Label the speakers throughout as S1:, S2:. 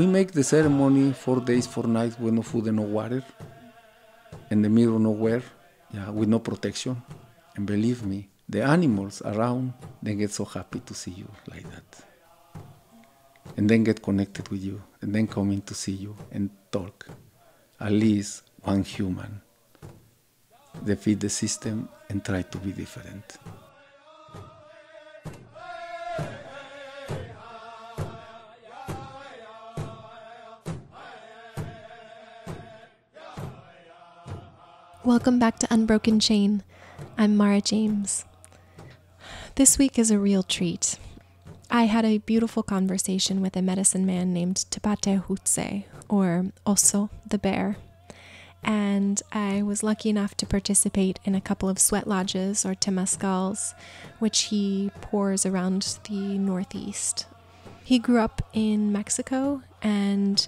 S1: We make the ceremony four days, four nights with no food and no water, in the middle of nowhere, yeah, with no protection. And believe me, the animals around they get so happy to see you like that. And then get connected with you, and then come in to see you and talk. At least one human. Defeat the system and try to be different.
S2: Welcome back to Unbroken Chain. I'm Mara James. This week is a real treat. I had a beautiful conversation with a medicine man named Tepate Hutse, or Oso the Bear. And I was lucky enough to participate in a couple of sweat lodges or temescals, which he pours around the Northeast. He grew up in Mexico and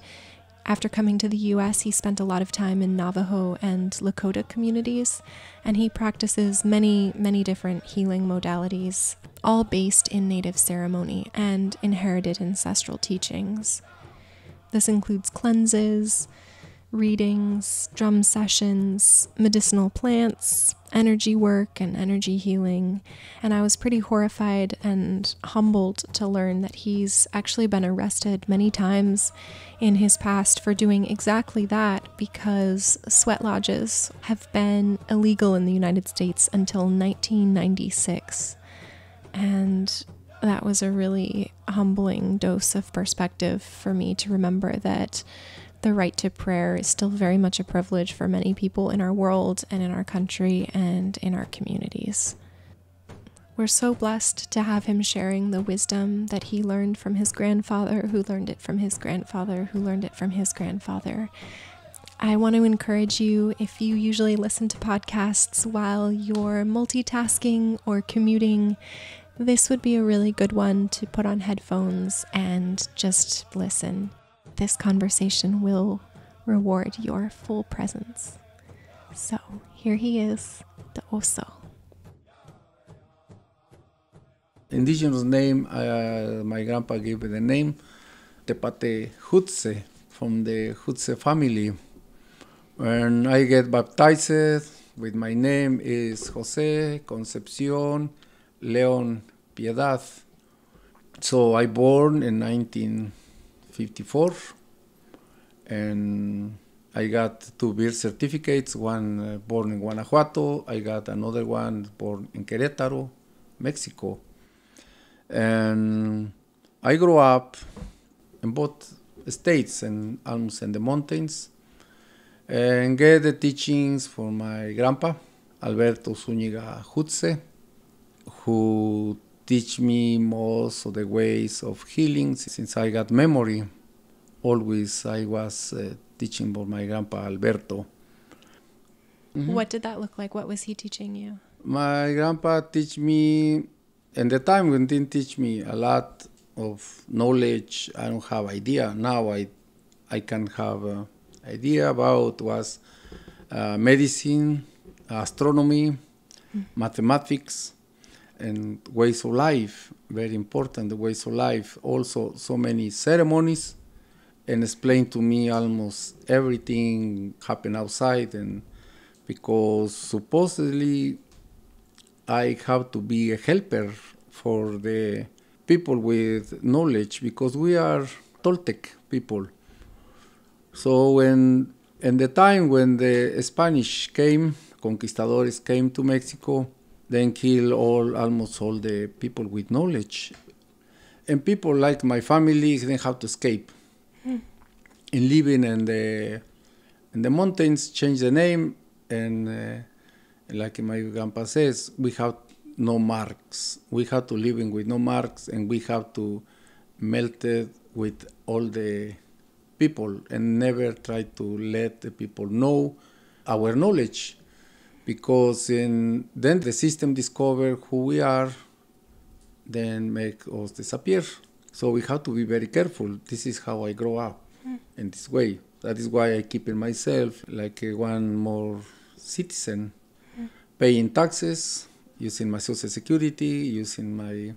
S2: after coming to the US, he spent a lot of time in Navajo and Lakota communities, and he practices many, many different healing modalities, all based in native ceremony and inherited ancestral teachings. This includes cleanses, readings, drum sessions, medicinal plants, energy work, and energy healing. And I was pretty horrified and humbled to learn that he's actually been arrested many times in his past for doing exactly that because sweat lodges have been illegal in the United States until 1996. And that was a really humbling dose of perspective for me to remember that the right to prayer is still very much a privilege for many people in our world and in our country and in our communities. We're so blessed to have him sharing the wisdom that he learned from his grandfather, who learned it from his grandfather, who learned it from his grandfather. I want to encourage you if you usually listen to podcasts while you're multitasking or commuting, this would be a really good one to put on headphones and just listen this conversation will reward your full presence. So here he is, the oso.
S1: Indigenous name, uh, my grandpa gave the name Tepate Hutse from the Hutse family. When I get baptized with my name is Jose Concepcion Leon Piedad. So I born in 19- 54 and I got two birth certificates, one uh, born in Guanajuato, I got another one born in Querétaro, Mexico. And I grew up in both states and almost in the mountains and get the teachings from my grandpa, Alberto Zuniga Hutze, who teach me most of the ways of healing since I got memory. Always I was uh, teaching by my grandpa Alberto. Mm-hmm. What
S2: did that look like? What was he teaching you?
S1: My grandpa teach me, and the time when didn't teach me a lot of knowledge. I don't have idea now. I I can have uh, idea about was uh, medicine, astronomy, mm-hmm. mathematics and ways of life, very important, the ways of life, also so many ceremonies, and explained to me almost everything happened outside, and because supposedly I have to be a helper for the people with knowledge because we are Toltec people. So when in the time when the Spanish came, conquistadores came to Mexico, then kill all almost all the people with knowledge. And people like my family, they have to escape. And hmm. living in the in the mountains, change the name, and uh, like my grandpa says, we have no marks. We have to live in with no marks, and we have to melt it with all the people, and never try to let the people know our knowledge because in, then the system discover who we are, then make us disappear. So we have to be very careful. This is how I grow up mm. in this way. That is why I keep in myself like one more citizen, mm. paying taxes, using my social security, using my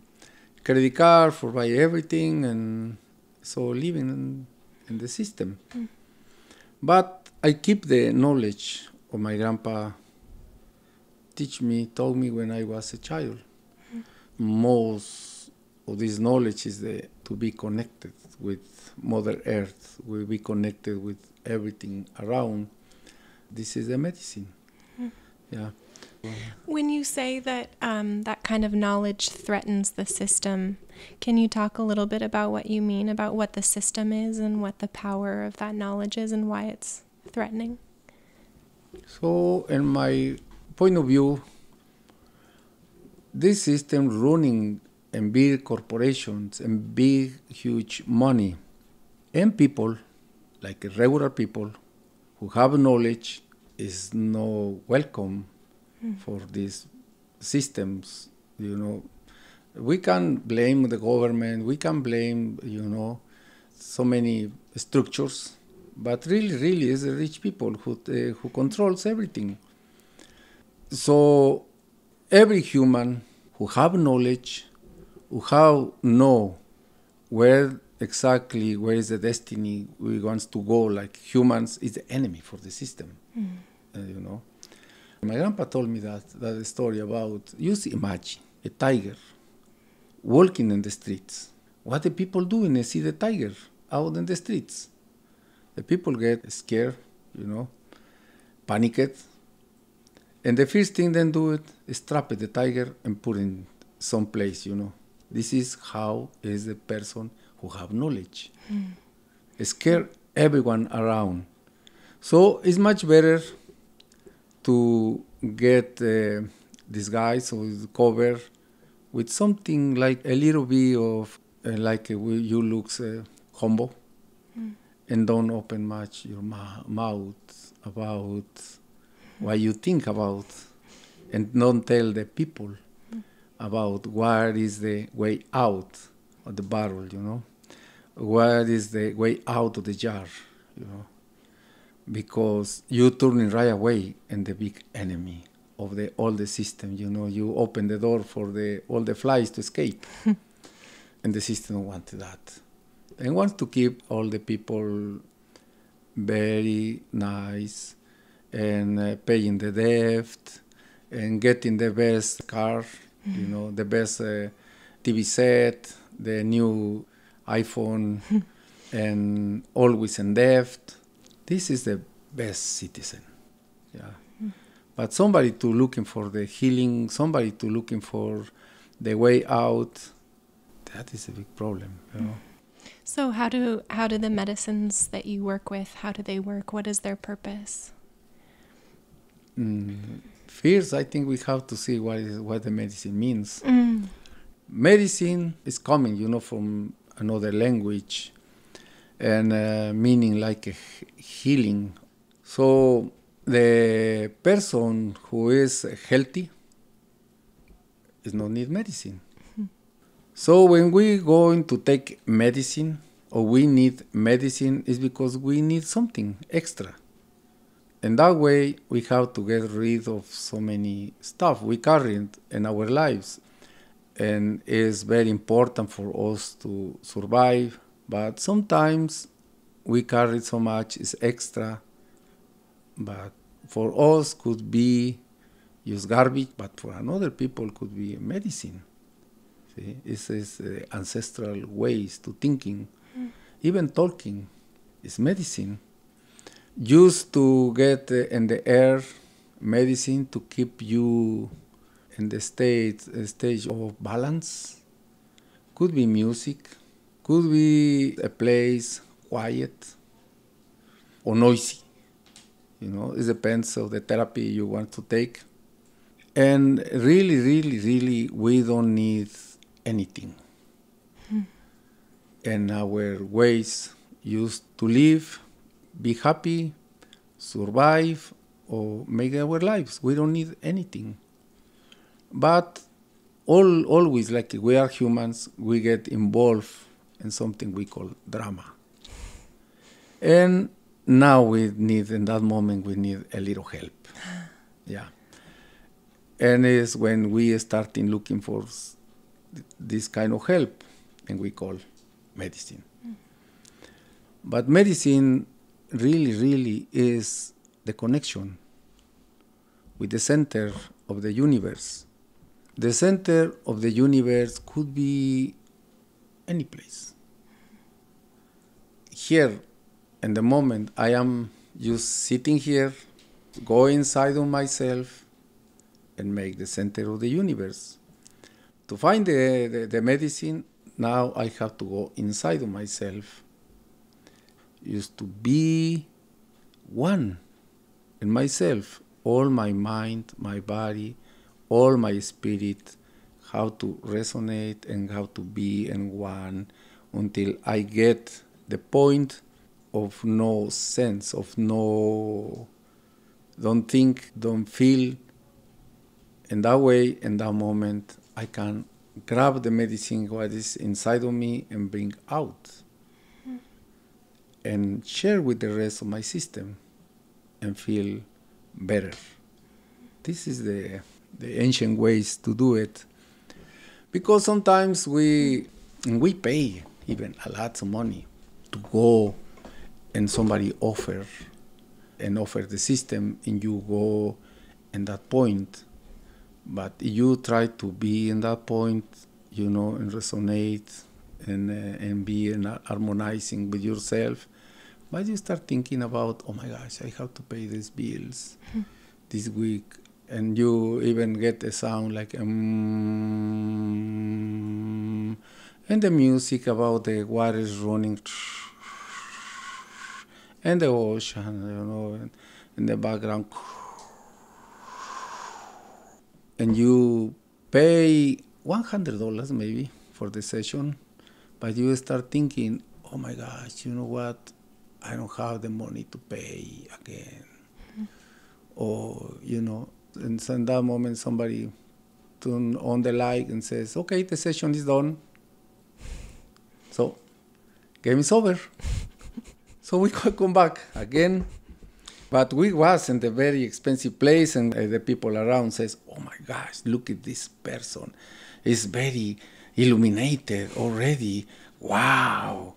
S1: credit card for buy everything, and so living in, in the system. Mm. But I keep the knowledge of my grandpa teach me, told me when I was a child. Mm. Most of this knowledge is the, to be connected with Mother Earth, we be connected with everything around. This is the medicine. Mm. Yeah.
S2: When you say that um, that kind of knowledge threatens the system, can you talk a little bit about what you mean about what the system is and what the power of that knowledge is and why it's threatening?
S1: So, in my point of view, this system running and big corporations and big huge money and people like regular people who have knowledge is no welcome mm. for these systems you know we can blame the government we can blame you know so many structures but really really is the rich people who uh, who controls everything so every human who have knowledge, who have know where exactly where is the destiny we wants to go, like humans is the enemy for the system, mm. uh, you know. My grandpa told me that that story about just imagine a tiger walking in the streets. What the people do when they see the tiger out in the streets? The people get scared, you know, panicked, and the first thing then do it is trap the tiger and put in some place, you know. This is how is the person who have knowledge.
S3: Mm.
S1: Scare everyone around. So it's much better to get uh, disguise or cover with something like a little bit of uh, like uh, you looks uh, humble mm. and don't open much your ma- mouth about what you think about and don't tell the people about what is the way out of the barrel, you know, what is the way out of the jar, you know, because you turning right away and the big enemy of the all the system, you know, you open the door for the all the flies to escape, and the system wanted that, and wants to keep all the people very nice and uh, paying the debt and getting the best car, mm-hmm. you know, the best uh, TV set, the new iPhone, and always in debt. This is the best citizen. Yeah. Mm-hmm. But somebody to looking for the healing, somebody to looking for the way out, that is a big problem, you know. Mm-hmm.
S2: So how do how do the medicines that you work with, how do they work? What is their purpose?
S1: Fears. Mm, first, I think we have to see what is what the medicine means. Mm. Medicine is coming, you know, from another language, and uh, meaning like healing. So the person who is healthy is not need medicine. Mm-hmm. So when we going to take medicine or we need medicine is because we need something extra. And that way, we have to get rid of so many stuff we carry in our lives. And it's very important for us to survive. But sometimes we carry so much is extra. But for us could be just garbage, but for another people could be medicine. See, it's, is uh, ancestral ways to thinking, mm. even talking is medicine used to get in the air medicine to keep you in the state stage of balance. Could be music, could be a place quiet or noisy. You know, it depends on the therapy you want to take. And really, really, really, we don't need anything. Mm. And our ways used to live be happy, survive, or make our lives. We don't need anything. But all always like we are humans, we get involved in something we call drama. And now we need in that moment we need a little help. Yeah. And it's when we in looking for this kind of help and we call medicine. Mm. But medicine really, really is the connection with the center of the universe. The center of the universe could be any place. Here, in the moment, I am just sitting here, go inside of myself, and make the center of the universe. To find the, the, the medicine, now I have to go inside of myself is to be one in myself, all my mind, my body, all my spirit, how to resonate and how to be in one until I get the point of no sense, of no, don't think, don't feel. In that way, in that moment, I can grab the medicine what is inside of me and bring out and share with the rest of my system and feel better. This is the, the ancient ways to do it because sometimes we, we pay even a lot of money to go and somebody offer and offer the system and you go in that point but you try to be in that point you know and resonate and, uh, and be in harmonizing with yourself but you start thinking about, oh my gosh, I have to pay these bills this week. And you even get a sound like, um, and the music about the water is running, and the ocean, you know, in the background. And you pay $100 maybe for the session, but you start thinking, oh my gosh, you know what? I don't have the money to pay again. Mm-hmm. Or, you know, and so in that moment somebody turn on the light and says, okay, the session is done. So, game is over. so we come back again. But we was in the very expensive place and uh, the people around says, oh my gosh, look at this person. He's very illuminated already. Wow.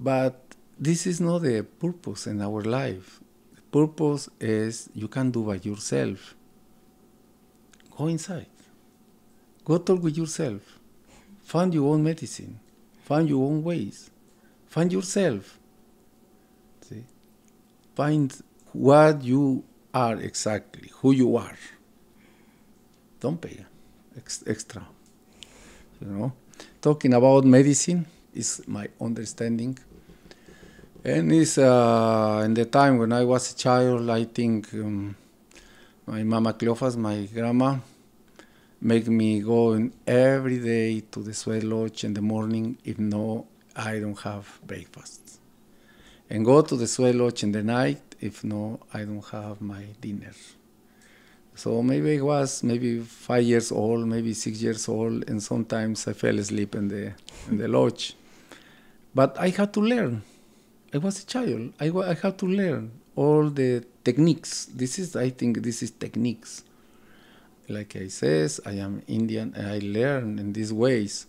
S1: But this is not the purpose in our life. The purpose is you can do by yourself. Go inside. Go talk with yourself. Find your own medicine. Find your own ways. Find yourself. See? Find what you are exactly, who you are. Don't pay extra. You know, talking about medicine is my understanding and it's uh, in the time when I was a child, I think um, my mama Cleofas, my grandma, make me go in every day to the sweat lodge in the morning. If no, I don't have breakfast. And go to the sweat lodge in the night. If no, I don't have my dinner. So maybe I was maybe five years old, maybe six years old, and sometimes I fell asleep in the in the lodge. But I had to learn I was a child. I, I had to learn all the techniques. This is, I think, this is techniques. Like I says, I am Indian and I learn in these ways.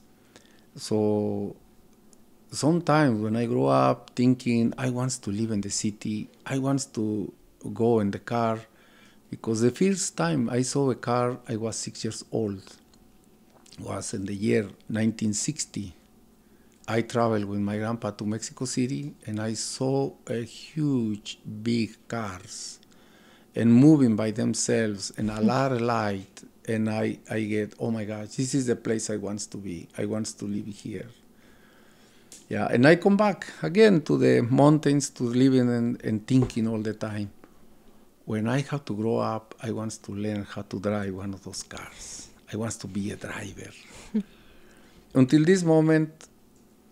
S1: So sometimes when I grow up thinking I want to live in the city, I want to go in the car, because the first time I saw a car, I was six years old. It was in the year 1960. I traveled with my grandpa to Mexico City and I saw a huge, big cars and moving by themselves and a lot of light. And I, I get, oh my gosh, this is the place I want to be. I want to live here. Yeah, and I come back again to the mountains to living and, and thinking all the time. When I have to grow up, I want to learn how to drive one of those cars. I want to be a driver. Until this moment,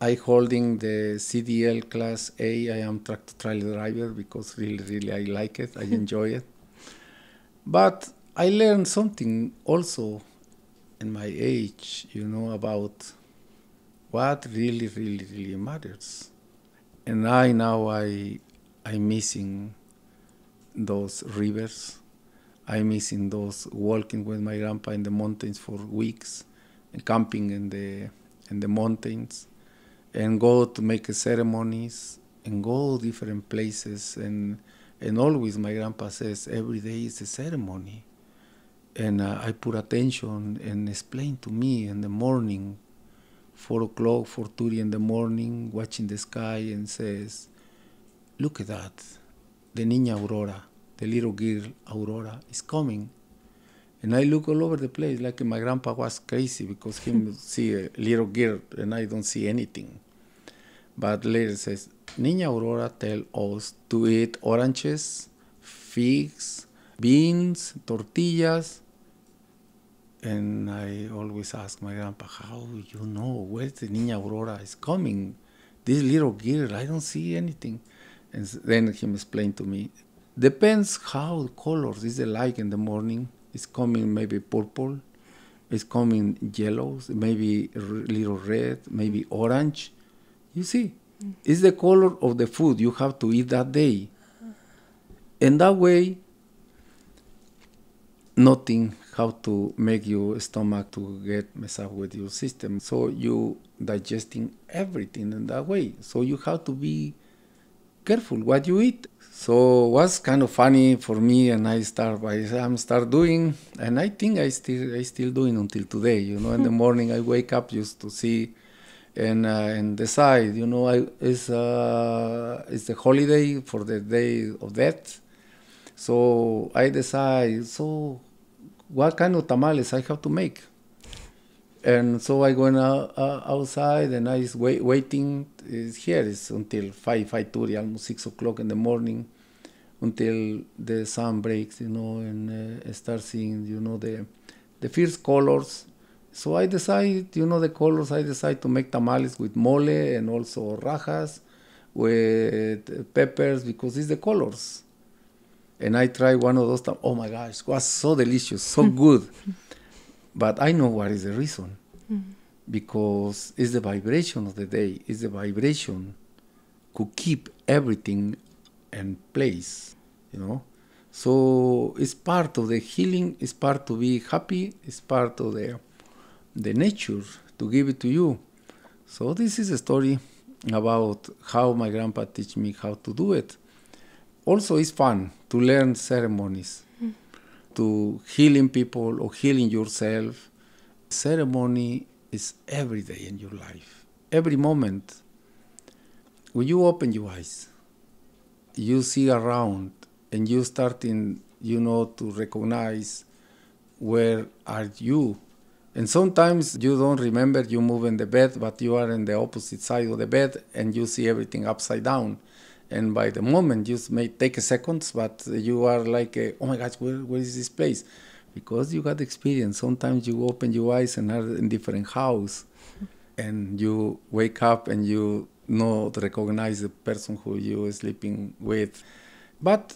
S1: I holding the CDL class A. I am tractor trailer driver because really, really I like it. I enjoy it. But I learned something also in my age, you know, about what really, really, really matters. And I now I I'm missing those rivers. I'm missing those walking with my grandpa in the mountains for weeks, and camping in the in the mountains and go to make ceremonies and go different places and and always my grandpa says every day is a ceremony and uh, i put attention and explain to me in the morning four o'clock four thirty in the morning watching the sky and says look at that the niña aurora the little girl aurora is coming and I look all over the place, like my grandpa was crazy because him see a little girl and I don't see anything. But later says, Niña Aurora tell us to eat oranges, figs, beans, tortillas. And I always ask my grandpa, how you know where the Niña Aurora is coming? This little girl, I don't see anything. And then him explained to me, depends how colors is the light in the morning it's coming maybe purple. It's coming yellows, maybe little red, maybe orange. You see, mm. it's the color of the food you have to eat that day. And that way, nothing how to make your stomach to get mess up with your system. So you digesting everything in that way. So you have to be careful what you eat. So it was kind of funny for me, and I start I am start doing, and I think I still I still doing until today. You know, in the hmm. morning I wake up just to see, and uh, and decide. You know, I it's uh, it's a holiday for the day of death, so I decide. So what kind of tamales I have to make? and so I went out, uh, outside and I was wait, waiting here here is until 5 5 30, almost 6 o'clock in the morning until the sun breaks you know and uh, start seeing you know the the first colors so I decided you know the colors I decided to make tamales with mole and also rajas with peppers because it's the colors and I tried one of those tam- oh my gosh it was so delicious so good but I know what is the reason. Mm-hmm. Because it's the vibration of the day, it's the vibration could keep everything in place, you know. So it's part of the healing, it's part to be happy, it's part of the the nature to give it to you. So this is a story about how my grandpa teach me how to do it. Also it's fun to learn ceremonies to healing people or healing yourself. Ceremony is every day in your life, every moment. When you open your eyes, you see around and you starting, you know, to recognize where are you. And sometimes you don't remember you move in the bed, but you are in the opposite side of the bed and you see everything upside down and by the moment you may take seconds but you are like oh my gosh where, where is this place because you got experience sometimes you open your eyes and are in different house and you wake up and you not recognize the person who you are sleeping with but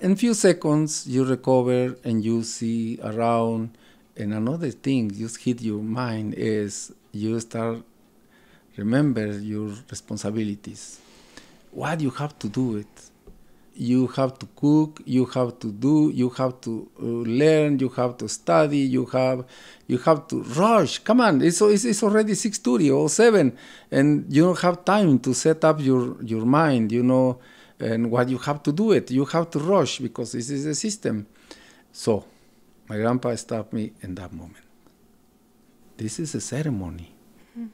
S1: in few seconds you recover and you see around and another thing just hit your mind is you start remember your responsibilities what you have to do it you have to cook you have to do you have to uh, learn you have to study you have you have to rush come on it's, it's, it's already 6.30 or 7 and you don't have time to set up your, your mind you know and what you have to do it you have to rush because this is a system so my grandpa stopped me in that moment this is a ceremony mm.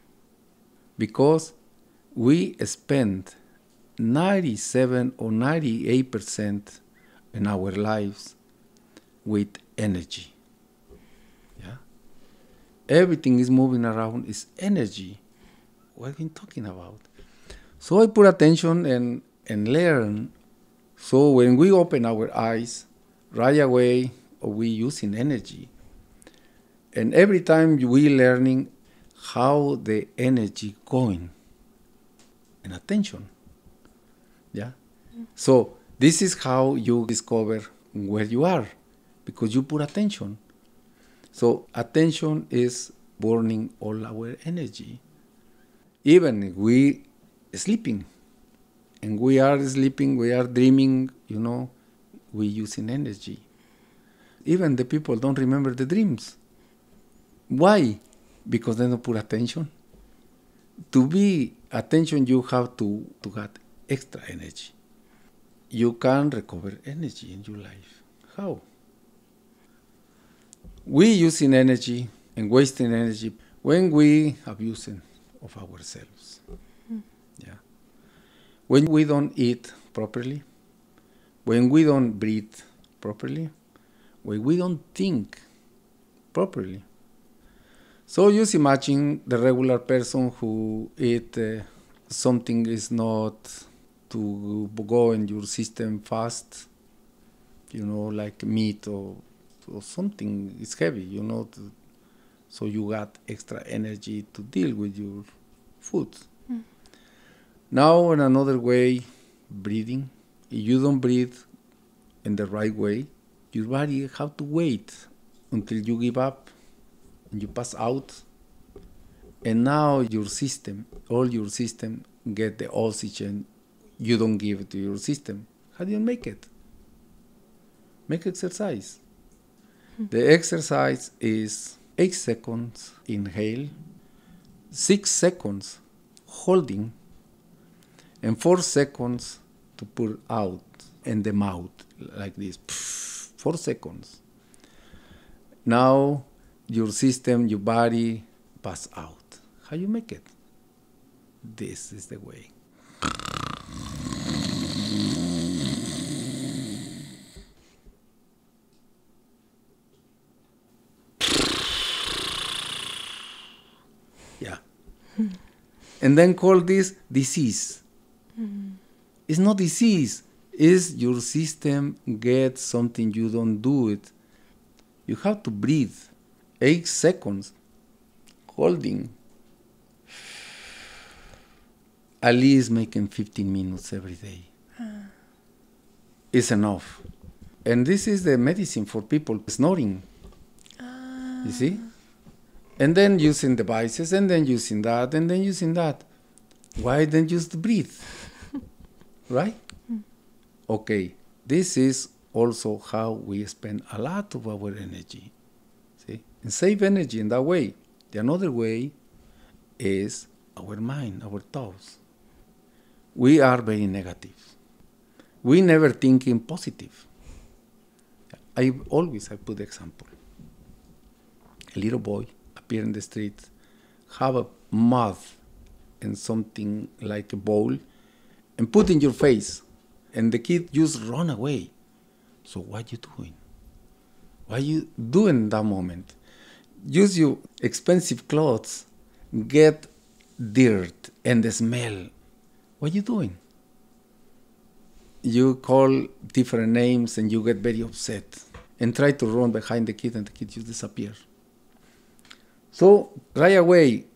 S1: because we spend 97 or 98% in our lives with energy. Yeah? Everything is moving around is energy. What are you talking about? So I put attention and, and learn. So when we open our eyes, right away we using energy. And every time we learning how the energy going and attention. So this is how you discover where you are because you put attention. So attention is burning all our energy. Even we sleeping and we are sleeping, we are dreaming, you know, we using energy. Even the people don't remember the dreams. Why? Because they don't put attention. To be attention, you have to, to get extra energy you can recover energy in your life. How? We using energy and wasting energy when we abusing of ourselves. Mm. Yeah. When we don't eat properly, when we don't breathe properly, when we don't think properly. So just imagine the regular person who eat uh, something is not to go in your system fast, you know, like meat or, or something is heavy, you know, to, so you got extra energy to deal with your food. Mm. Now, in another way, breathing. If you don't breathe in the right way, your body have to wait until you give up and you pass out. And now your system, all your system, get the oxygen you don't give to your system. How do you make it? Make exercise. The exercise is eight seconds inhale, six seconds holding, and four seconds to pull out and the mouth like this. Four seconds. Now your system, your body pass out. How you make it? This is the way. and then call this disease. Mm. It's not disease. Is your system gets something you don't do it. You have to breathe. Eight seconds. Holding. Ali is making 15 minutes every day. Uh. It's enough. And this is the medicine for people snoring. Uh. You see? and then using devices, and then using that, and then using that. Why then just breathe? right? Okay, this is also how we spend a lot of our energy. See? And save energy in that way. The another way is our mind, our thoughts. We are very negative. We never think in positive. I always I put example. A little boy appear in the street have a mud and something like a bowl and put in your face and the kid just run away so what you doing what you doing in that moment use your expensive clothes get dirt and the smell what you doing you call different names and you get very upset and try to run behind the kid and the kid just disappears so right away,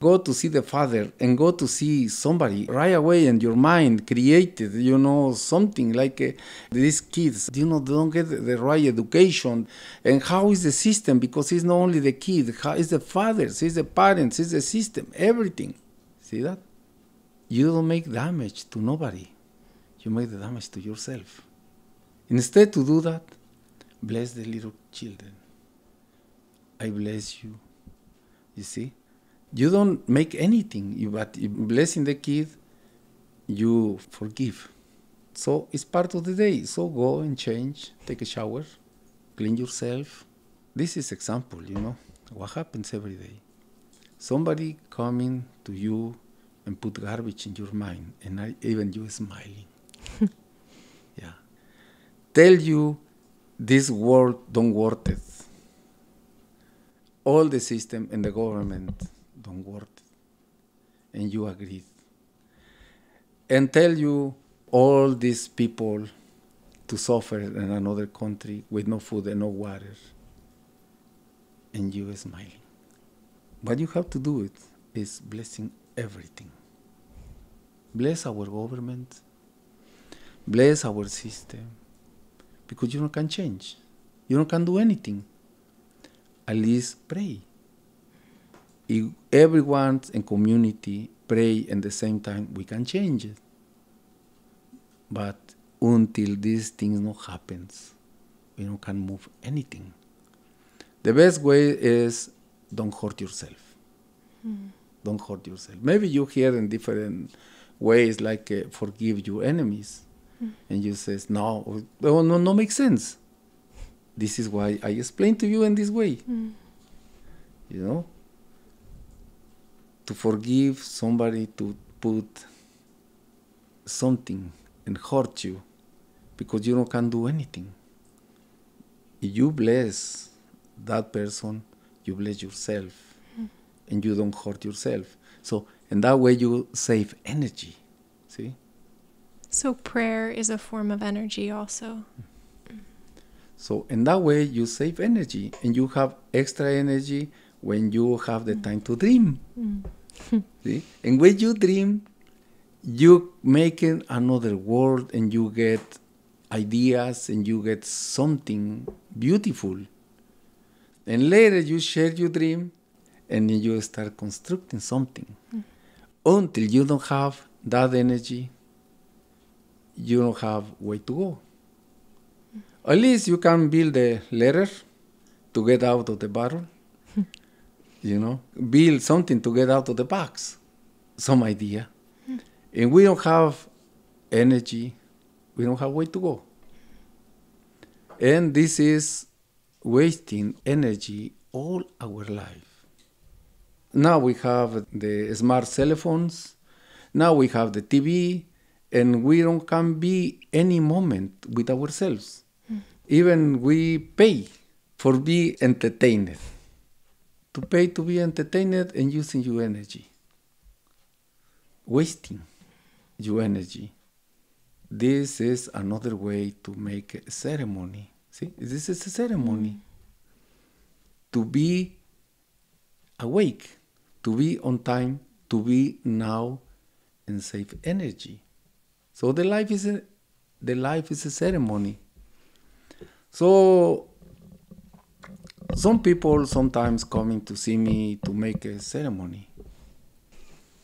S1: go to see the Father and go to see somebody right away, and your mind created, you know, something like uh, these kids, you know, don't get the right education. And how is the system? Because it's not only the kid, how is the fathers, it's the parents, it's the system, everything. See that? You don't make damage to nobody. You make the damage to yourself. Instead to do that, bless the little children. I bless you you see, you don't make anything, but blessing the kid, you forgive. So it's part of the day. So go and change, take a shower, clean yourself. This is example, you know, what happens every day. Somebody coming to you and put garbage in your mind, and I, even you smiling. yeah. Tell you this world don't worth it all the system and the government don't work. And you agreed. And tell you all these people to suffer in another country with no food and no water. And you smiling. What you have to do it is blessing everything. Bless our government. Bless our system. Because you don't can change. You don't can do anything at least pray. If everyone in community pray at the same time, we can change it. But until these things not happens, we don't can move anything. The best way is don't hurt yourself. Mm. Don't hurt yourself. Maybe you hear in different ways, like uh, forgive your enemies, mm. and you says no, no, no, no makes sense this is why I explain to you in this way. Mm. You know? To forgive somebody to put something and hurt you because you do not can do anything. If you bless that person, you bless yourself mm. and you don't hurt yourself. So, in that way, you save energy. See?
S2: So, prayer is a form of energy also. Mm.
S1: So in that way you save energy and you have extra energy when you have the time to dream. Mm. See? And when you dream, you make another world and you get ideas and you get something beautiful. And later you share your dream and you start constructing something. Mm. Until you don't have that energy, you don't have way to go. At least you can build a letter to get out of the barrel. you know, build something to get out of the box, some idea. and we don't have energy, we don't have way to go. And this is wasting energy all our life. Now we have the smart cell phones, now we have the TV, and we don't can be any moment with ourselves. Even we pay for being entertained. To pay to be entertained and using your energy. Wasting your energy. This is another way to make a ceremony. See, this is a ceremony. To be awake, to be on time, to be now and save energy. So the life is a, the life is a ceremony. So some people sometimes coming to see me to make a ceremony.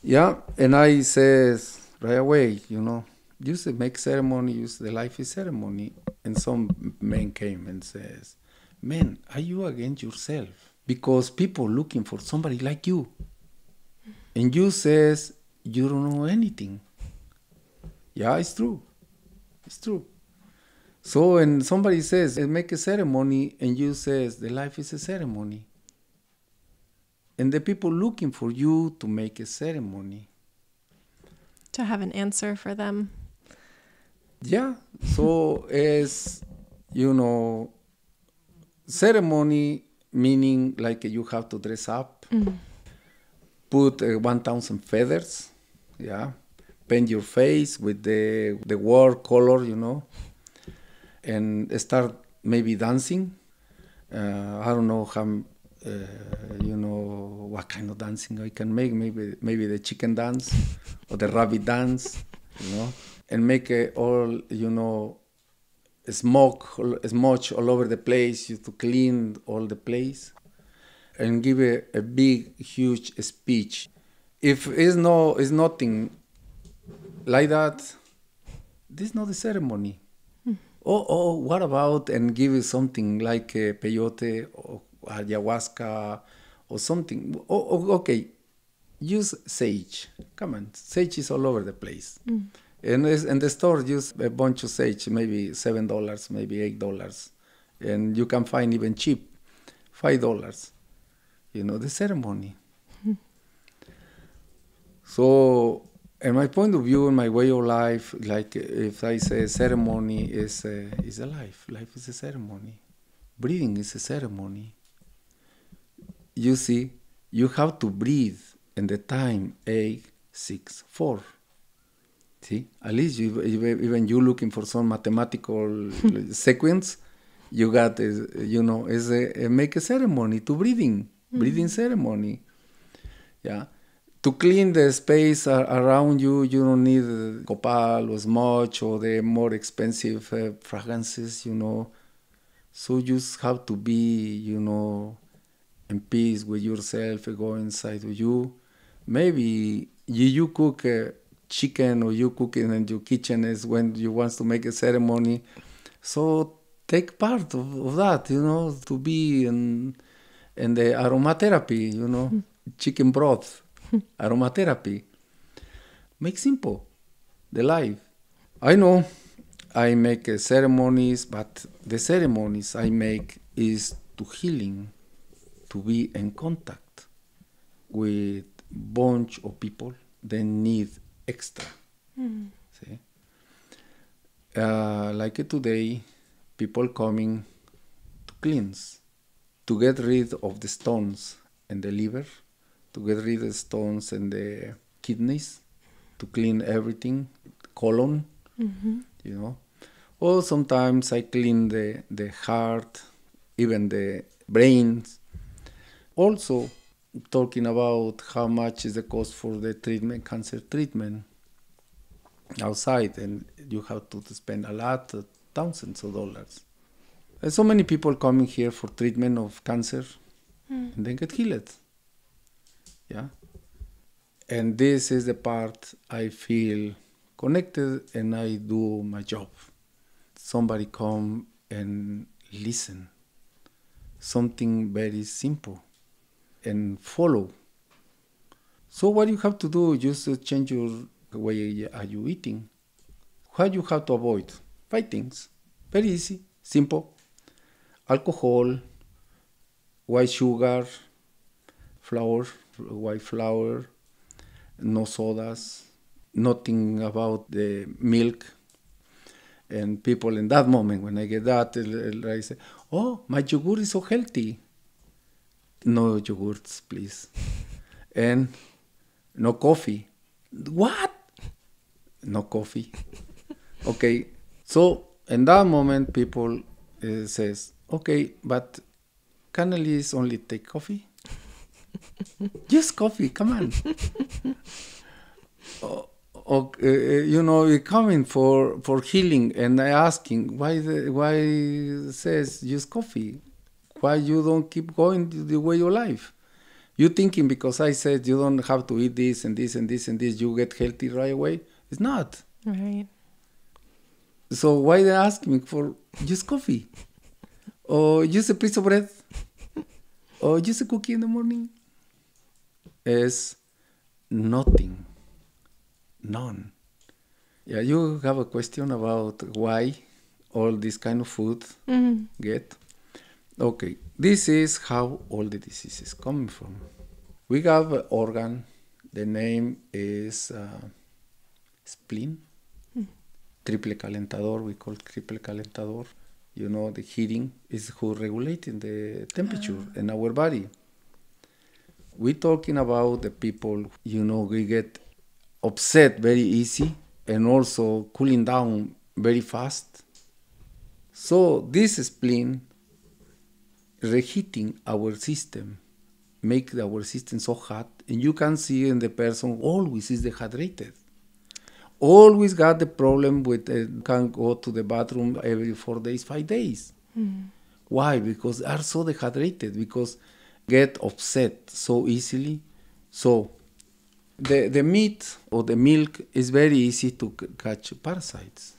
S1: Yeah, and I says right away, you know, you say make ceremony, use the life is ceremony. And some men came and says, man, are you against yourself? Because people looking for somebody like you. And you says, you don't know anything. Yeah, it's true. It's true. So when somebody says, eh, make a ceremony, and you says, the life is a ceremony. And the people looking for you to make a ceremony.
S2: To have an answer for them.
S1: Yeah. So as you know, ceremony meaning like you have to dress up, mm. put uh, eh, 1,000 feathers, yeah, paint your face with the, the war color, you know, and start maybe dancing. Uh, I don't know how, uh, you know, what kind of dancing I can make. Maybe maybe the chicken dance or the rabbit dance, you know, and make it all you know smoke as all over the place to clean all the place and give a, a big huge speech if is no is nothing like that this is not a ceremony oh, oh, what about and give you something like peyote or ayahuasca or something. Oh, oh, okay, use sage. Come on, sage is all over the place. Mm. And in the store, use a bunch of sage, maybe seven dollars, maybe eight dollars, and you can find even cheap, five dollars. You know the ceremony. Hmm. so in my point of view, in my way of life, like if I say ceremony is a, is a life, life is a ceremony. Breathing is a ceremony. You see, you have to breathe in the time eight, six, four. See, at least you, even you looking for some mathematical sequence, you got, uh, you know, is a, a make a ceremony to breathing, mm -hmm. breathing ceremony. Yeah to clean the space around you, you don't need copal or smudge or the more expensive uh, fragrances, you know. So you just have to be, you know, in peace with yourself, go inside with you. Maybe you, you cook uh, chicken or you cook it in your kitchen is when you want to make a ceremony. So take part of, of that, you know, to be in, in the aromatherapy, you know, hmm. chicken broth aromatherapy. Make simple the life. I know I make uh, ceremonies, but the ceremonies I make is to healing, to be in contact with bunch of people that need extra. Mm. See? Uh, like today, people coming to cleanse, to get rid of the stones and the liver to get rid of stones and the kidneys, to clean everything, colon, mm-hmm. you know. Or sometimes I clean the, the heart, even the brains. Also, talking about how much is the cost for the treatment, cancer treatment outside, and you have to, spend a lot, thousands of dollars. There's so many people coming here for treatment of cancer mm. and then get healed yeah and this is the part i feel connected and i do my job somebody come and listen something very simple and follow so what you have to do just change your way are you eating what you have to avoid five things very easy simple alcohol white sugar flour white flour, no sodas, nothing about the milk. And people in that moment, when I get that, I say, "Oh, my yogurt is so healthy." No yogurts, please, and no coffee. What? No coffee. okay, so in that moment, people uh, says, "Okay, but can least only take coffee?" Just coffee, come on. oh, oh, eh, eh, you know, we coming for for healing, and I asking why the, why says just coffee? Why you don't keep going the way you life? You thinking because I said you don't have to eat this and this and this and this, you get healthy right away? It's not. Right. So why they ask me for just coffee? or just a piece of bread? or just a cookie in the morning? is nothing, none. Yeah, you have a question about why all this kind of food mm-hmm. get. Okay, this is how all the diseases coming from. We have an organ. The name is uh, spleen. Mm. Triple calentador. We call triple calentador. You know the heating is who regulating the temperature ah. in our body. We're talking about the people, you know, we get upset very easy and also cooling down very fast. So this spleen reheating our system, make our system so hot, and you can see in the person always is dehydrated. Always got the problem with uh, can go to the bathroom every four days, five days. Mm. Why? Because are so dehydrated because get upset so easily. So the, the meat or the milk is very easy to catch parasites.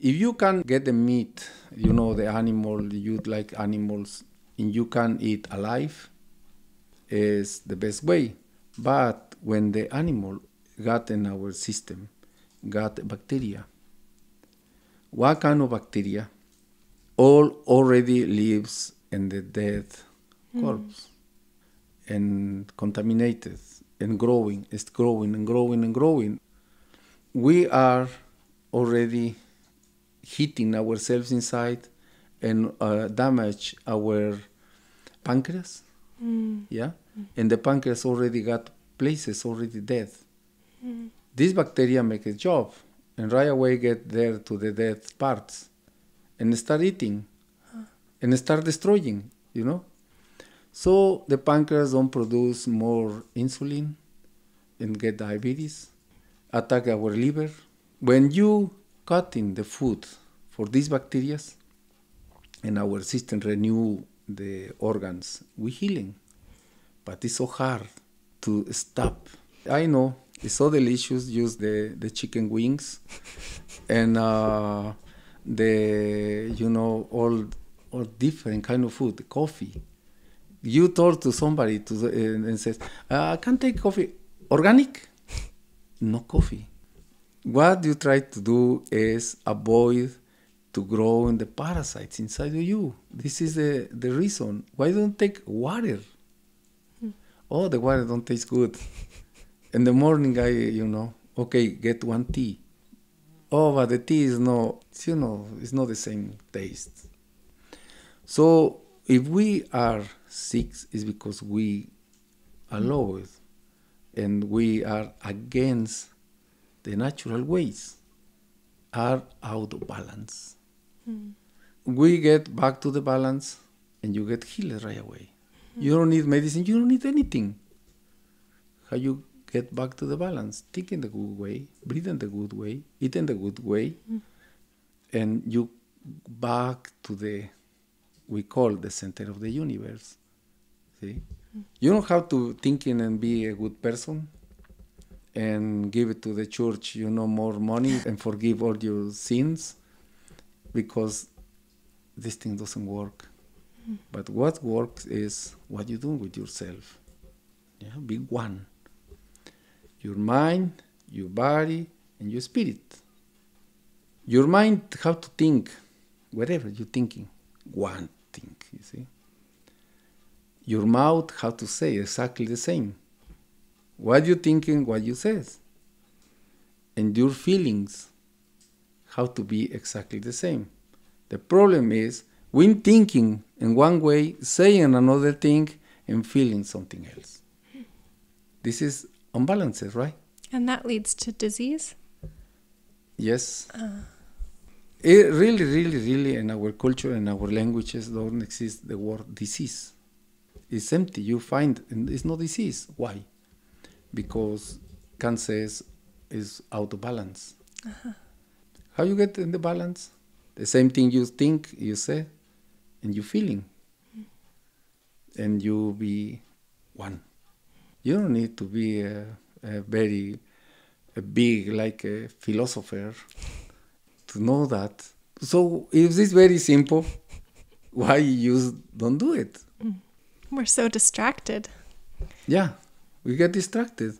S1: If you can get the meat, you know, the animal, you like animals, and you can eat alive, is the best way. But when the animal got in our system, got bacteria, what kind of bacteria? All already lives in the dead Mm. corpse mm. and contaminated and growing, it's growing and growing and growing. We are already hitting ourselves inside and uh, damage our pancreas. Mm. Yeah, mm. and the pancreas already got places already dead. Mm. These bacteria make a job and right away get there to the dead parts and start eating huh. and start destroying. You know, so the pancreas don't produce more insulin and get diabetes, attack our liver. When you cut in the food for these bacteria, and our system renew the organs, we healing. But it's so hard to stop. I know it's so delicious. Use the the chicken wings, and uh, the you know all all different kind of food, coffee you talk to somebody to, eh, and says, uh, I can't take coffee. Organic? no coffee. What you try to do is avoid to grow in the parasites inside of you. This is the, the reason. Why don't take water? Mm. Oh, the water don't taste good. in the morning, I, you know, okay, get one tea. Oh, but the tea is no, you know, it's not the same taste. So if we are six is because we allow it and we are against the natural ways are out of balance. Mm. We get back to the balance and you get healed right away. Mm. You don't need medicine, you don't need anything. How you get back to the balance? Think in the good way, breathe in the good way, eat in the good way, mm. and you back to the we call the center of the universe. See? Mm. You don't have to thinking and be a good person and give it to the church, you know, more money and forgive all your sins because this thing doesn't work. Mm. But what works is what you do with yourself. Yeah, be one. Your mind, your body, and your spirit. Your mind have to think whatever you're thinking. One thing, you see your mouth how to say exactly the same. What you thinking, what you says, and your feelings how to be exactly the same. The problem is we thinking in one way, saying another thing, and feeling something else. This is unbalances, right?
S2: And that leads to disease.
S1: Yes. Uh. It really, really, really, in our culture and our languages don't exist the word disease is empty. You find it's no disease. Why? Because cancer is out of balance. Uh-huh. How you get in the balance? The same thing you think, you say, and you feeling, mm. and you be one. You don't need to be a, a very a big like a philosopher to know that. So if it's very simple, why you don't do it?
S2: We're so distracted.
S1: Yeah, we get distracted.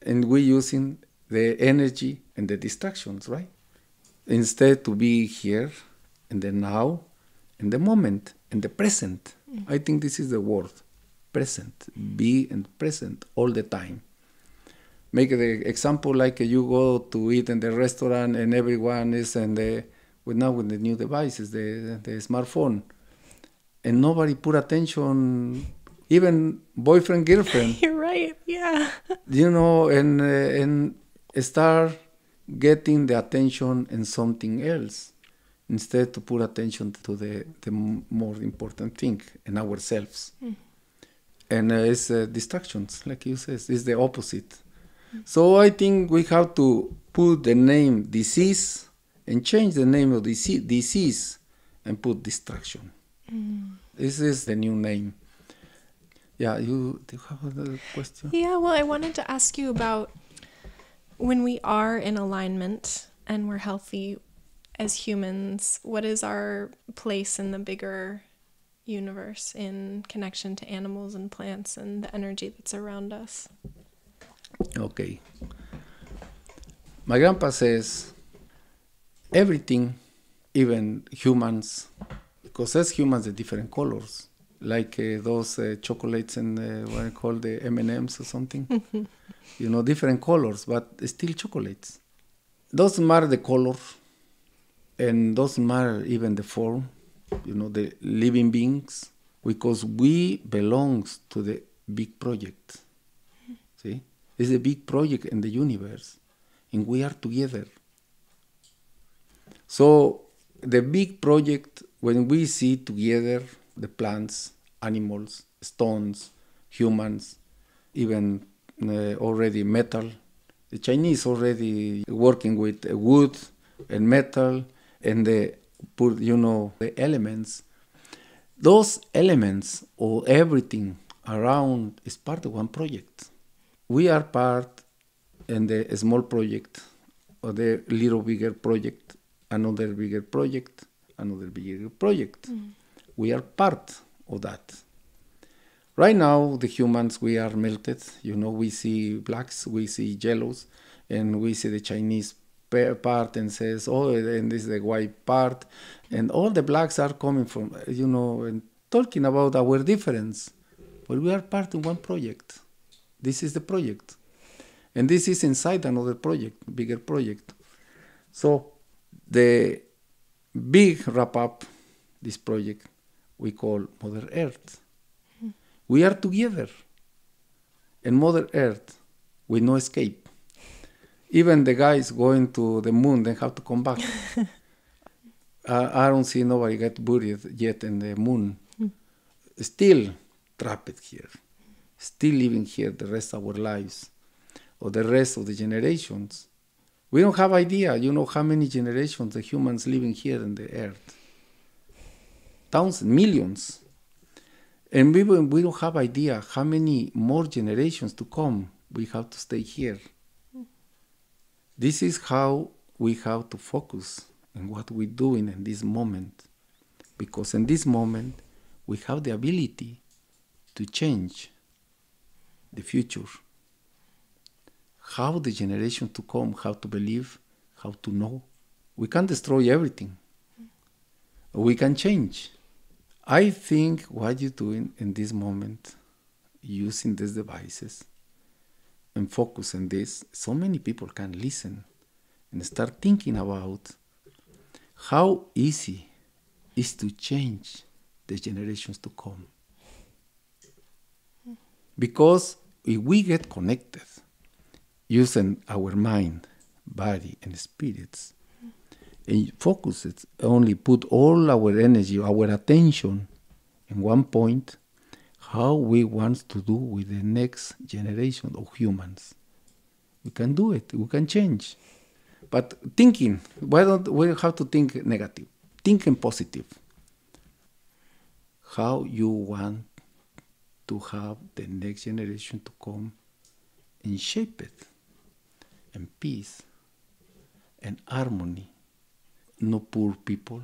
S1: And we're using the energy and the distractions, right? Instead to be here and the now and the moment and the present. Mm. I think this is the word present. Be and present all the time. Make the example like you go to eat in the restaurant and everyone is and the with now with the new devices, the the smartphone and nobody put attention even boyfriend girlfriend
S3: you're right yeah
S1: you know and uh, and start getting the attention in something else instead to put attention to the the more important thing in ourselves mm. and uh, it's uh, distractions like you said it's the opposite mm. so i think we have to put the name disease and change the name of disease, disease and put distraction Mm. This is the new name. Yeah, you do you have another question?
S2: Yeah, well, I wanted to ask you about when we are in alignment and we're healthy as humans, what is our place in the bigger universe in connection to animals and plants and the energy that's around us?
S1: Okay. My grandpa says everything, even humans, because as humans, the different colors, like uh, those uh, chocolates and uh, what I call the M and M's or something. you know, different colors, but still chocolates. Doesn't matter the color, and doesn't matter even the form. You know, the living beings, because we belongs to the big project. See, it's a big project in the universe, and we are together. So the big project when we see together the plants, animals, stones, humans, even uh, already metal, the Chinese already working with wood and metal and the you know the elements. Those elements or everything around is part of one project. We are part in the small project or the little bigger project, another bigger project another bigger project. Mm. We are part of that. Right now, the humans, we are melted. You know, we see blacks, we see yellows, and we see the Chinese part and says, oh, and this is the white part. And all the blacks are coming from, you know, and talking about our difference. But we are part in one project. This is the project. And this is inside another project, bigger project. So the big wrap up this project we call Mother Earth. We are together. And Mother Earth, with no escape. Even the guys going to the moon, they have to come back. uh, I don't see nobody get buried yet in the moon. Still trapped here. Still living here the rest of our lives or the rest of the generations. We don't have idea, you know, how many generations the humans living here on the earth. Thousands, millions. And we, we don't have idea how many more generations to come we have to stay here. This is how we have to focus on what we're doing in this moment. Because in this moment, we have the ability to change the future how the generation to come, how to believe, how to know. We can destroy everything. We can change. I think what you're doing in this moment, using these devices and focus on this, so many people can listen and start thinking about how easy is to change the generations to come. Because if we get connected, using our mind, body, and spirits, and focus it, only put all our energy, our attention in one point, how we want to do with the next generation of humans. We can do it, we can change. But thinking, why don't we have to think negative? Thinking positive. How you want to have the next generation to come and shape it and peace and harmony. No poor people,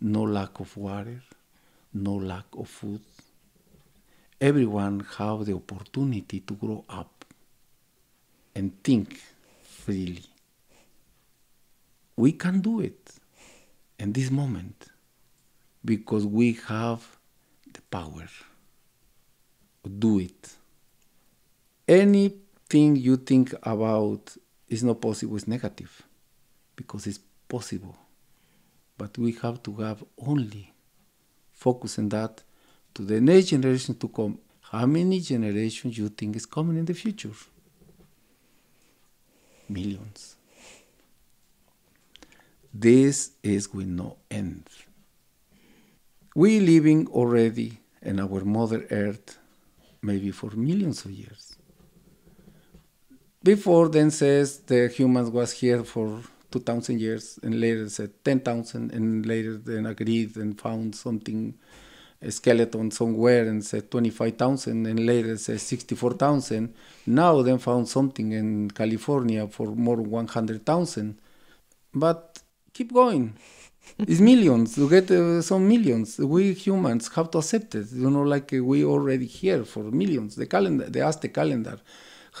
S1: no lack of water, no lack of food. Everyone have the opportunity to grow up and think freely. We can do it in this moment because we have the power to do it. Any thing you think about is not possible is negative because it's possible. But we have to have only focus on that to the next generation to come. How many generations you think is coming in the future? Millions. This is with no end. We living already in our mother earth maybe for millions of years. Before then says the humans was here for 2000 years and later said 10,000 and later then agreed and found something a skeleton somewhere and said 25,000 and later said 64,000. Now then found something in California for more 100,000. But keep going. it's millions. You get uh, some millions. We humans have to accept it. You know, like uh, we already here for millions. The calendar, the Aztec calendar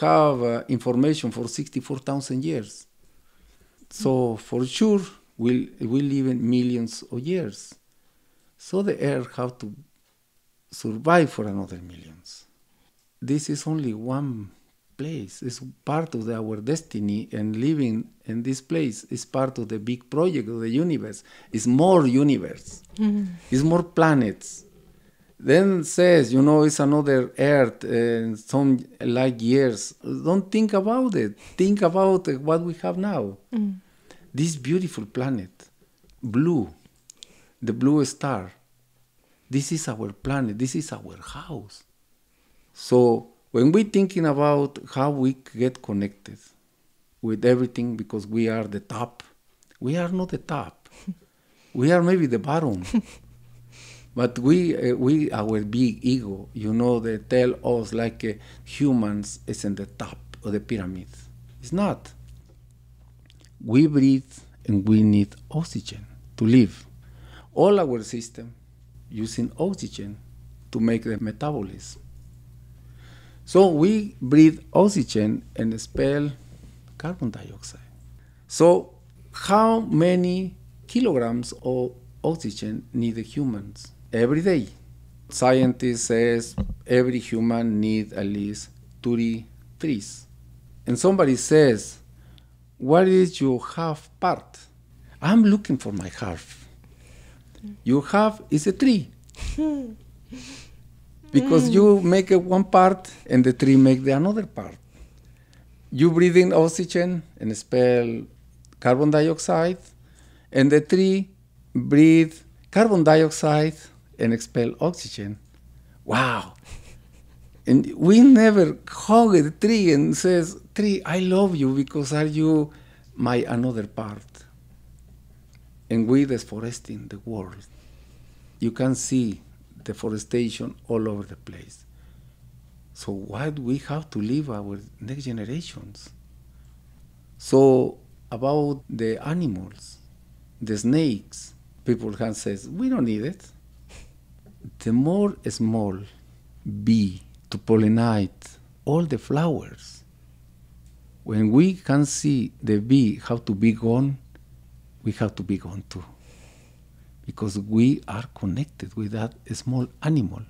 S1: have uh, information for 64,000 years. So for sure, we'll, we live in millions of years. So the Earth have to survive for another millions. This is only one place. It's part of our destiny, and living in this place is part of the big project of the universe. It's more universe. Mm -hmm. It's more planets. Then says, you know, it's another earth, uh, some like years. Don't think about it. Think about what we have now. Mm. This beautiful planet, blue, the blue star. This is our planet. This is our house. So when we're thinking about how we get connected with everything, because we are the top, we are not the top. we are maybe the bottom. But we, uh, we, our big ego, you know, they tell us like uh, humans is in the top of the pyramid. It's not. We breathe and we need oxygen to live. All our system using oxygen to make the metabolism. So we breathe oxygen and expel carbon dioxide. So how many kilograms of oxygen need the humans? every day. Scientists says every human need at least 30 trees. And somebody says, what is your half part? I'm looking for my half. Your half is a tree. because you make one part and the tree make the another part. You breathe in oxygen and expel carbon dioxide, and the tree breathe carbon dioxide and expel oxygen. Wow. and we never hug the tree and says, tree, I love you because are you my another part? And we deforesting the world. You can see deforestation all over the place. So what we have to leave our next generations. So about the animals, the snakes, people can say, we don't need it the more small bee to pollinate all the flowers, when we can see the bee how to be gone, we have to be gone too. Because we are connected with that small animal.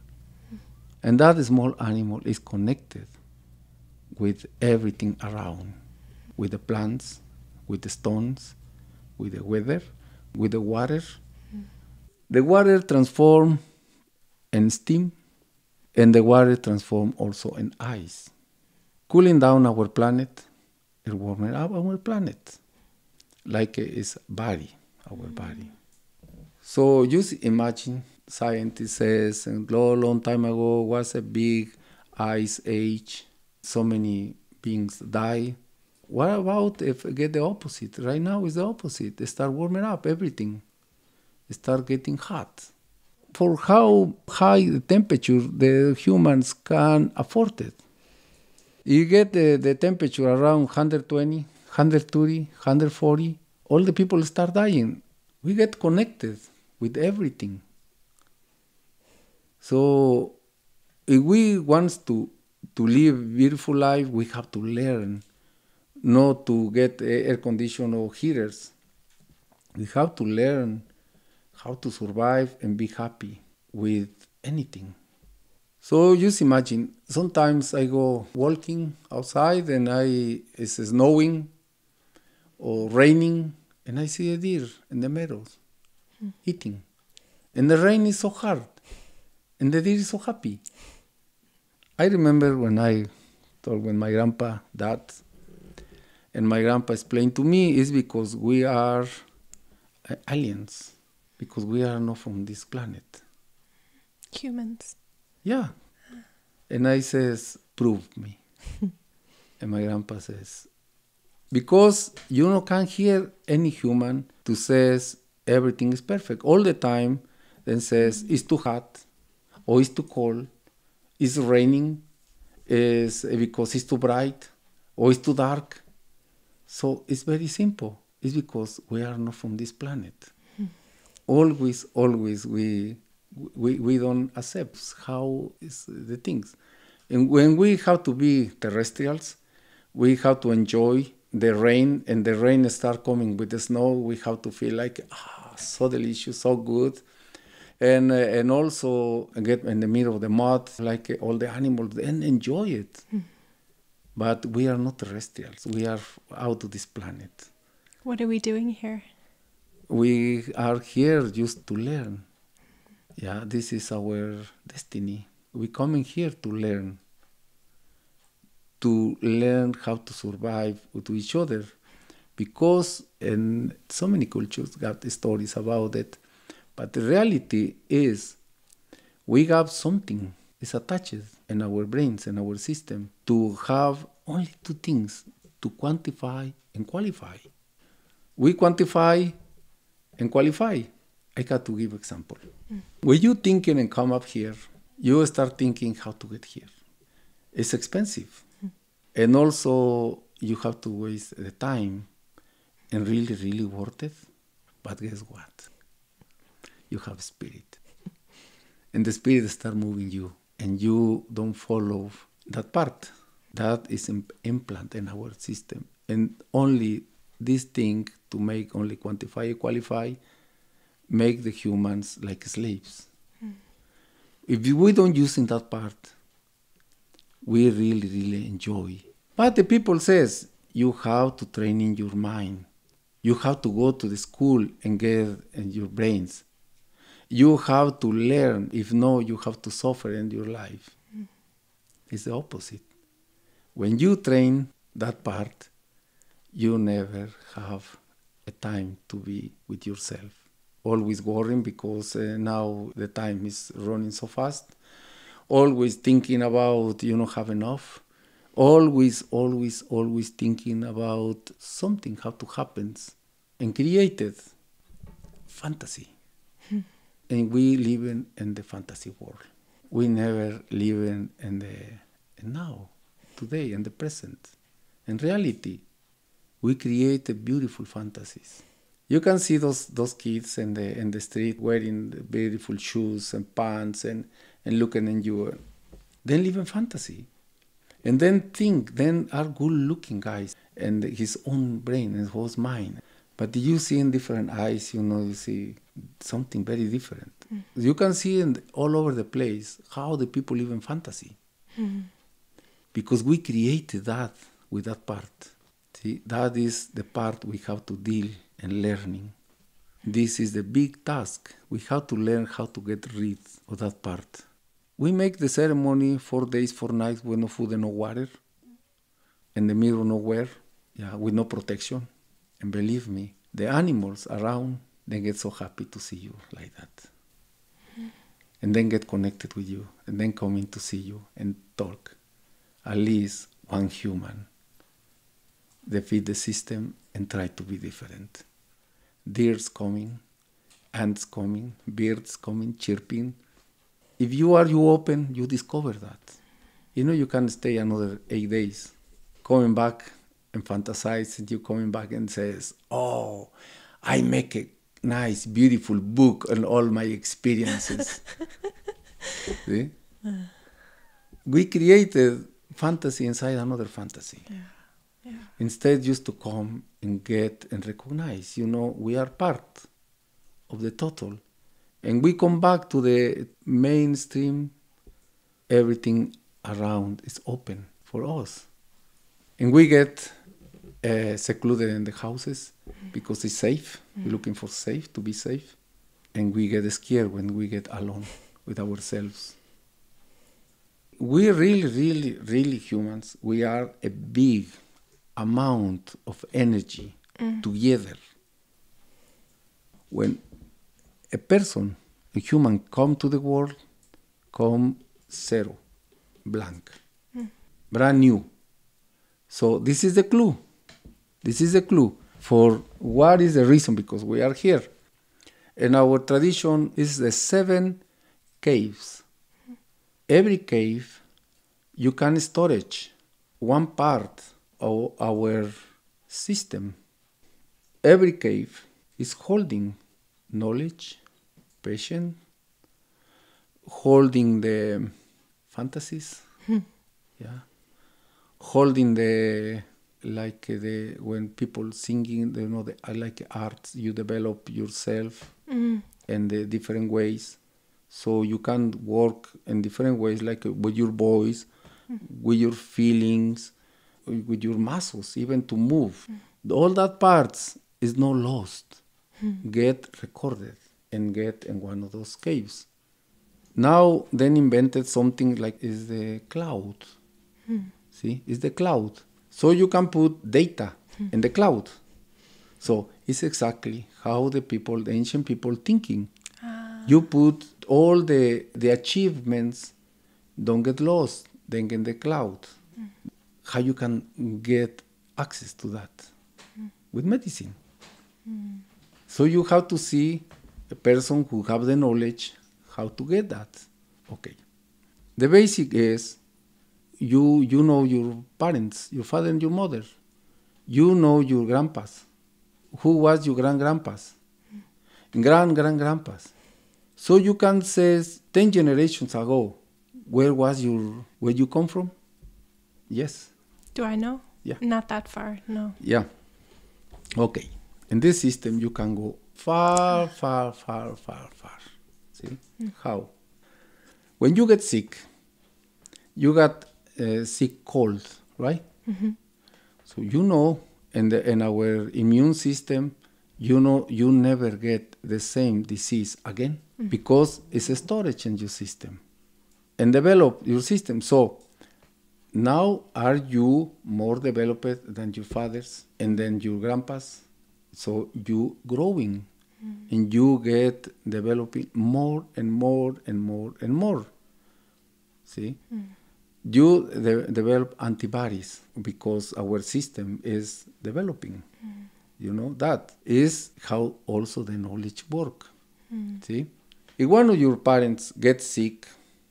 S1: And that small animal is connected with everything around with the plants, with the stones, with the weather, with the water. The water transforms and steam, and the water transformed also in ice, cooling down our planet and warming up our planet, like its body, our body. So just imagine scientists says a long, long time ago was a big ice age. So many beings die. What about if get the opposite? Right now is the opposite. They start warming up everything. They start getting hot for how high the temperature the humans can afford it. You get the, the temperature around 120, 130, 140, all the people start dying. We get connected with everything. So if we want to, to live beautiful life, we have to learn not to get air conditioner or heaters. We have to learn how to survive and be happy with anything. So just imagine, sometimes I go walking outside and I it's snowing or raining and I see a deer in the meadows mm. eating. And the rain is so hard and the deer is so happy. I remember when I told when my grandpa that, and my grandpa explained to me is because we are uh, aliens because we are not from this planet.
S2: Humans.
S1: Yeah. And I says, prove me. and my grandpa says, because you no can hear any human to says everything is perfect all the time. Then says it's too hot, or it's too cold, it's raining, is because it's too bright, or it's too dark. So it's very simple. It's because we are not from this planet always, always we, we, we don't accept how is the things. And when we have to be terrestrials, we have to enjoy the rain and the rain start coming with the snow. We have to feel like, ah, so delicious, so good. And, uh, and also get in the middle of the mud like all the animals and enjoy it. Hmm. But we are not terrestrials. We are out of this planet.
S2: What are we doing here?
S1: we are here just to learn. Yeah, this is our destiny. We coming here to learn, to learn how to survive with each other, because in so many cultures got stories about it, but the reality is, we have something is attached in our brains and our system to have only two things to quantify and qualify. We quantify and qualify. I got to give example. Mm. When you thinking and come up here, you start thinking how to get here. It's expensive. Mm. And also you have to waste the time and really, really worth it. But guess what? You have spirit. and the spirit start moving you and you don't follow that part. That is implanted in our system. And only this thing to make only quantify qualify make the humans like slaves. Mm. If we don't use in that part, we really, really enjoy. But the people says you have to train in your mind. You have to go to the school and get in your brains. You have to learn. If no, you have to suffer in your life. Mm. It's the opposite. When you train that part, you never have a time to be with yourself. Always worrying because uh, now the time is running so fast. Always thinking about you don't have enough. Always, always, always thinking about something how to happen and created fantasy. and we live in, in the fantasy world. We never live in, in the in now, today, in the present, in reality we create beautiful fantasies. You can see those those kids in the in the street wearing the beautiful shoes and pants and and looking at you. Then live in fantasy, and then think. Then are good looking guys and his own brain and his mind. But you see in different eyes, you know, you see something very different. Mm. You can see in all over the place how the people live in fantasy, mm. because we created that with that part. See, that is the part we have to deal and learning. This is the big task. We have to learn how to get rid of that part. We make the ceremony four days, four nights with no food and no water, in the middle of nowhere, yeah, with no protection. And believe me, the animals around they get so happy to see you like that. And then get connected with you, and then coming to see you and talk. At least one human defeat the system and try to be different. Deers coming, ants coming, birds coming, chirping. If you are you open, you discover that. You know you can stay another eight days, coming back and fantasize, and you coming back and says, "Oh, I make a nice, beautiful book on all my experiences." See? We created fantasy inside another fantasy.
S3: Yeah yeah.
S1: instead just to come and get and recognize you know we are part of the total and we come back to the mainstream everything around is open for us and we get uh, secluded in the houses because it's safe mm. we're looking for safe to be safe and we get scared when we get alone with ourselves we really really really humans we are a big amount of energy mm. together. When a person, a human, come to the world, come zero, blank, mm. brand new. So this is the clue. This is the clue for what is the reason because we are here. And our tradition is the seven caves. Mm. Every cave you can storage one part our system. Every cave is holding knowledge, passion, holding the fantasies. Hmm. Yeah. Holding the like the when people singing, you know, the, I like arts. You develop yourself mm. Mm-hmm. and the different ways, so you can work in different ways, like with your voice, mm. with your feelings, with your muscles, even to move. Mm. All that parts is not lost. Mm. Get recorded and get in one of those caves. Now then invented something like is the cloud. Mm. See, it's the cloud. So you can put data in the cloud. So it's exactly how the people, the ancient people, thinking. Ah. You put all the the achievements don't get lost, then in the cloud. Mm how you can get access to that mm. with medicine. Mm. So you have to see a person who have the knowledge how to get that. Okay. The basic is you you know your parents, your father and your mother. You know your grandpas. Who was your grand grandpas? Mm. Grand grand grandpas. So you can say ten generations ago, where was your where you come from? Yes.
S2: Do I know? Yeah. Not that far, no.
S1: Yeah. Okay. In this system, you can go far, far, far, far, far. See? Mm. How? When you get sick, you got uh, sick cold, right? Mm -hmm. So you know, in, the, in our immune system, you know you never get the same disease again mm. because it's a storage in your system and develop your system. So now, are you more developed than your fathers and then your grandpas? So you growing mm. and you get developing more and more and more and more. See? Mm. You de develop antibodies because our system is developing. Mm. You know, that is how also the knowledge work. Mm. See? If one of your parents gets sick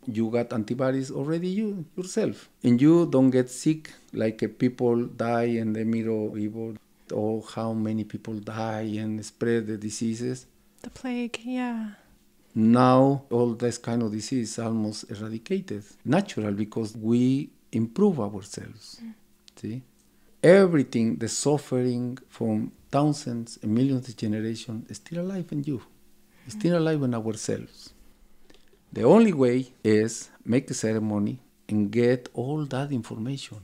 S1: you got antibodies already you yourself and you don't get sick like uh, people die in the middle evil, or oh, how many people die and spread the diseases
S2: the plague yeah
S1: now all this kind of disease is almost eradicated natural because we improve ourselves mm. see everything the suffering from thousands and millions of generations is still alive in you mm. still alive in ourselves the only way is make a ceremony and get all that information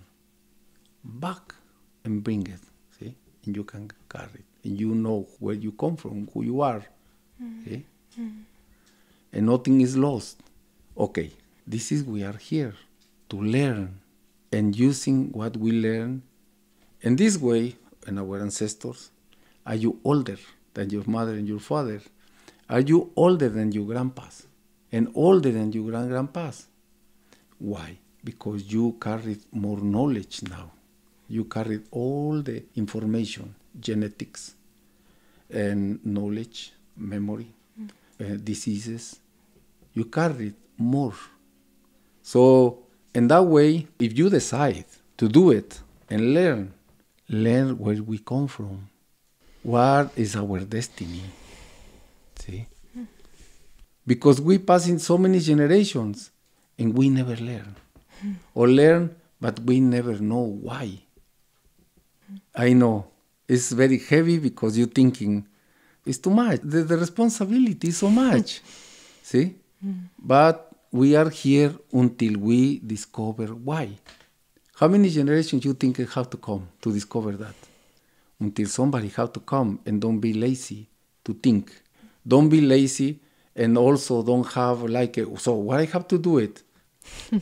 S1: back and bring it. See? And you can carry it. And you know where you come from, who you are. Mm. See? Mm. And nothing is lost. Okay, this is we are here to learn and using what we learn. In this way, and our ancestors, are you older than your mother and your father? Are you older than your grandpas? and older than your grand grandpas. Why? Because you carry more knowledge now. You carry all the information, genetics, and knowledge, memory, mm. uh, diseases. You carry more. So, in that way, if you decide to do it and learn, learn where we come from, what is our destiny. See? because we pass in so many generations and we never learn or learn but we never know why i know it's very heavy because you're thinking it's too much the, the responsibility is so much see mm. but we are here until we discover why how many generations you think have to come to discover that until somebody have to come and don't be lazy to think don't be lazy and also don't have like a, so Why i have to do it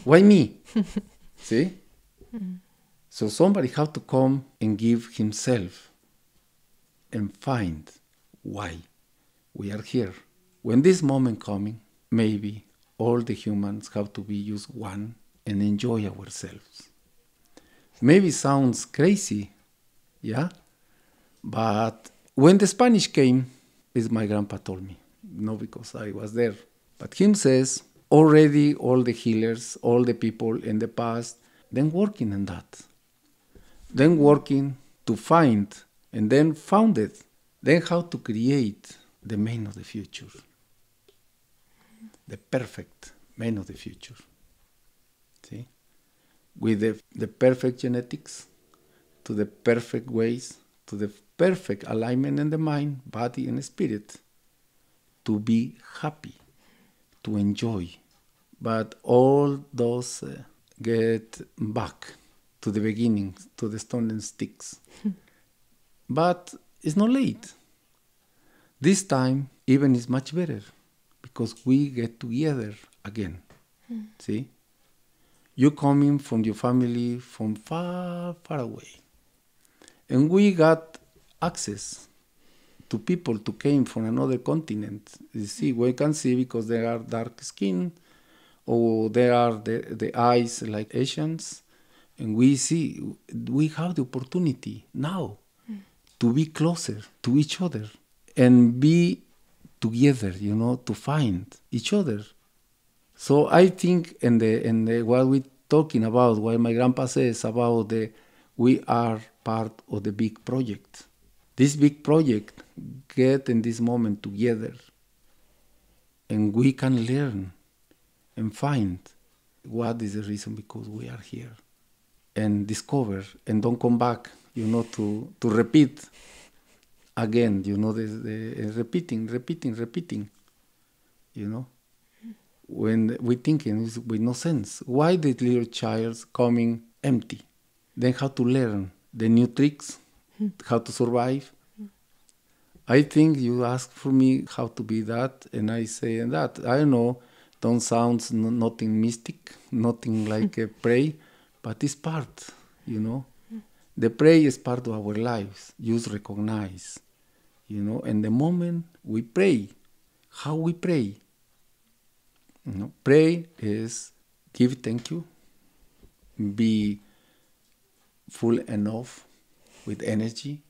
S1: why me see so somebody have to come and give himself and find why we are here when this moment coming maybe all the humans have to be just one and enjoy ourselves maybe sounds crazy yeah but when the spanish came is my grandpa told me no because I was there. But him says, already all the healers, all the people in the past, then working on that. Then working to find and then found it. Then how to create the man of the future. The perfect man of the future. See? With the, the perfect genetics, to the perfect ways, to the perfect alignment in the mind, body, and spirit to be happy, to enjoy. But all those uh, get back to the beginning, to the stone and sticks. but it's not late. This time, even is much better because we get together again. Mm. See? You're coming from your family from far, far away. And we got access to people to came from another continent. You see, we can see because they are dark skin or they are the, the eyes like Asians. And we see, we have the opportunity now mm. to be closer to each other and be together, you know, to find each other. So I think, and the, and the, what we're talking about, what my grandpa says about the, we are part of the big project. This big project get in this moment together and we can learn and find what is the reason because we are here and discover and don't come back you know to to repeat again you know the, the repeating repeating repeating you know when we thinking is with no sense why the little child coming empty then how to learn the new tricks how to survive I think you ask for me how to be that, and I say that. I know, don't sound nothing mystic, nothing like a pray, but it's part, you know. The pray is part of our lives. Just recognize, you know, and the moment we pray, how we pray. You know, pray is give thank you, be full enough with energy,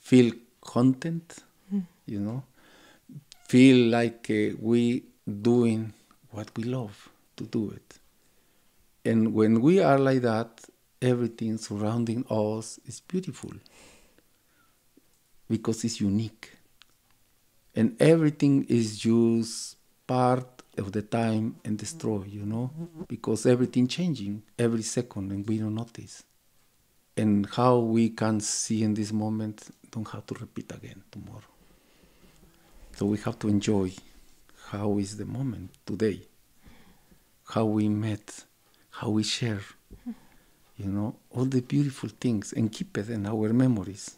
S1: feel content, mm. you know, feel like uh, we doing what we love to do it. And when we are like that, everything surrounding us is beautiful because it's unique. And everything is used part of the time and destroy, you know, because everything changing every second and we don't notice and how we can see in this moment don't have to repeat again tomorrow. So we have to enjoy how is the moment today, how we met, how we share, you know, all the beautiful things and keep it in our memories.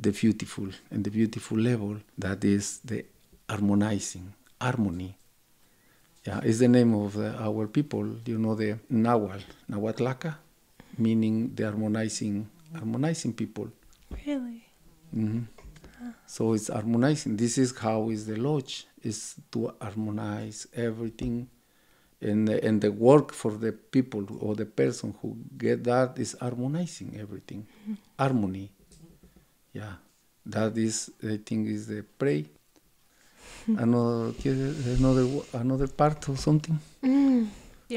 S1: The beautiful and the beautiful level that is the harmonizing, harmony. Yeah, is the name of the, our people, you know, the Nahual, Nahuatlaca meaning the harmonizing harmonizing people. Really. Mm-hmm. So it's harmonizing. This is how is the lodge is to harmonize everything, and and the work for the people or the person who get that is harmonizing everything, mm-hmm. harmony. Yeah, that is I think is the pray. another another another part or something.
S2: Mm-hmm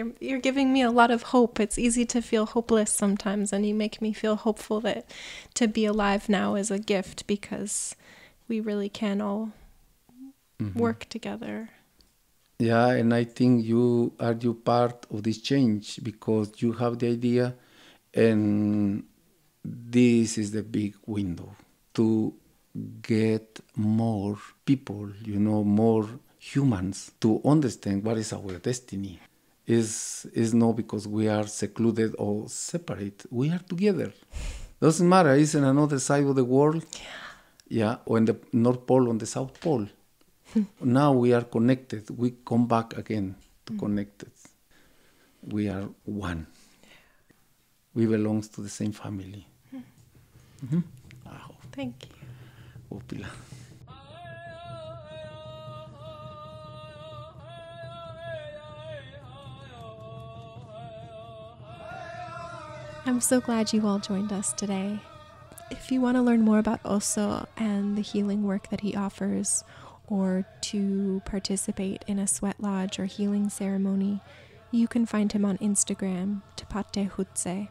S2: you're you're giving me a lot of hope. It's easy to feel hopeless sometimes, and you make me feel hopeful that to be alive now is a gift because we really can all mm -hmm. work together.
S1: Yeah, and I think you are you part of this change because you have the idea, and this is the big window to get more people, you know, more humans to understand what is our destiny is is not because we are secluded or separate. We are together. Doesn't matter. It's in another side of the world. Yeah. Yeah. Or in the North Pole, on the South Pole. now we are connected. We come back again to mm. connected. We are one. We belong to the same family. Mm. Mm -hmm. Wow. Mm-hmm. Thank you.
S2: I'm so glad you all joined us today. If you want to learn more about Oso and the healing work that he offers, or to participate in a sweat lodge or healing ceremony, you can find him on Instagram, Tepate Hutse,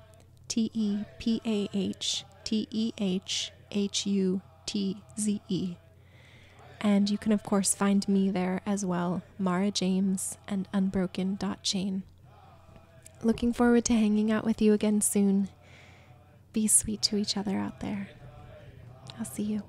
S2: T E P A H T E H H U T Z E. And you can, of course, find me there as well, Mara James and Unbroken Chain. Looking forward to hanging out with you again soon. Be sweet to each other out there. I'll see you.